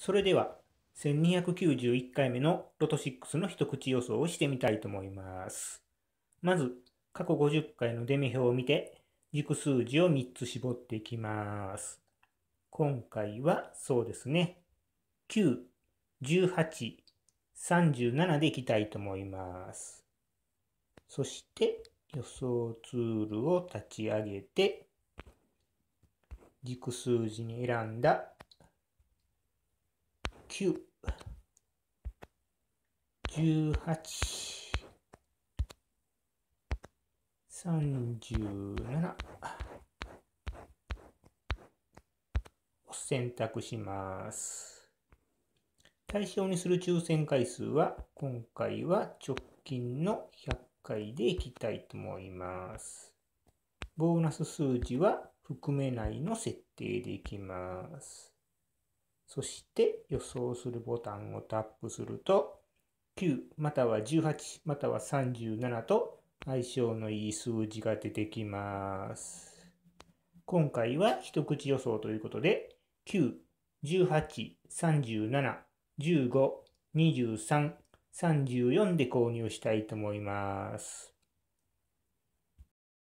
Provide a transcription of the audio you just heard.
それでは、1291回目のロト6の一口予想をしてみたいと思います。まず、過去50回のデメ表を見て、軸数字を3つ絞っていきます。今回はそうですね。9、18、37でいきたいと思います。そして予想ツールを立ち上げて、軸数字に選んだ9、18、37を選択します。対象にする抽選回数は今回は直近の100回でいきたいと思います。ボーナス数字は含めないの設定でいきます。そして予想するボタンをタップすると9または18または37と相性のいい数字が出てきます。今回は一口予想ということで9、18、37、15、23、34で購入したいと思います。